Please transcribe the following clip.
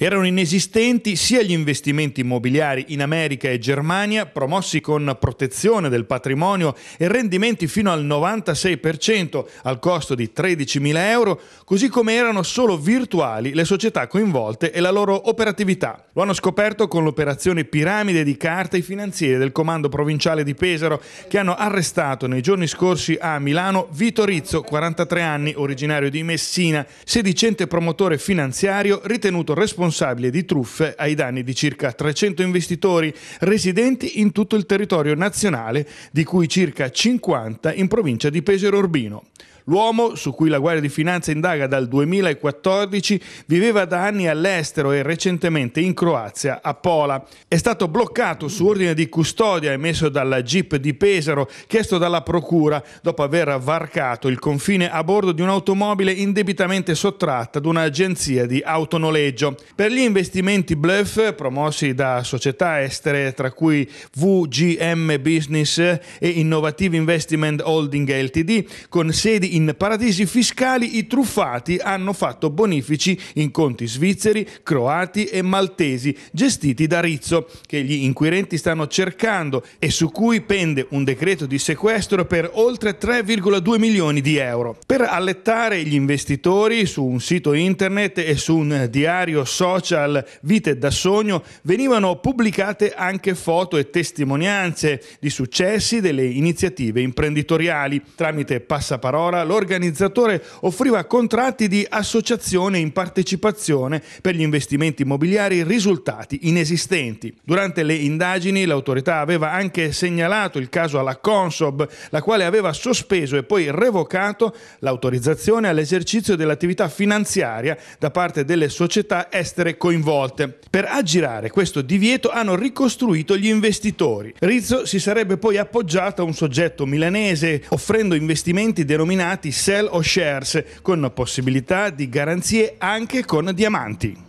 Erano inesistenti sia gli investimenti immobiliari in America e Germania, promossi con protezione del patrimonio e rendimenti fino al 96% al costo di 13.000 euro, così come erano solo virtuali le società coinvolte e la loro operatività. Lo hanno scoperto con l'operazione Piramide di Carta i finanzieri del Comando Provinciale di Pesaro, che hanno arrestato nei giorni scorsi a Milano Vito Rizzo, 43 anni, originario di Messina, sedicente promotore finanziario ritenuto responsabile responsabile di truffe ai danni di circa 300 investitori residenti in tutto il territorio nazionale, di cui circa 50 in provincia di Pesero Urbino. L'uomo, su cui la Guardia di Finanza indaga dal 2014, viveva da anni all'estero e recentemente in Croazia, a Pola. È stato bloccato su ordine di custodia emesso dalla Jeep di Pesaro, chiesto dalla Procura dopo aver varcato il confine a bordo di un'automobile indebitamente sottratta ad un'agenzia di autonoleggio. Per gli investimenti bluff promossi da società estere, tra cui VGM Business e Innovative Investment Holding Ltd, con sedi in in paradisi fiscali i truffati hanno fatto bonifici in conti svizzeri, croati e maltesi gestiti da Rizzo, che gli inquirenti stanno cercando e su cui pende un decreto di sequestro per oltre 3,2 milioni di euro. Per allettare gli investitori su un sito internet e su un diario social Vite da Sogno venivano pubblicate anche foto e testimonianze di successi delle iniziative imprenditoriali. Tramite passaparola l'organizzatore offriva contratti di associazione in partecipazione per gli investimenti immobiliari risultati inesistenti. Durante le indagini l'autorità aveva anche segnalato il caso alla Consob, la quale aveva sospeso e poi revocato l'autorizzazione all'esercizio dell'attività finanziaria da parte delle società estere coinvolte. Per aggirare questo divieto hanno ricostruito gli investitori. Rizzo si sarebbe poi appoggiato a un soggetto milanese offrendo investimenti denominati abbinati sell o shares con possibilità di garanzie anche con diamanti.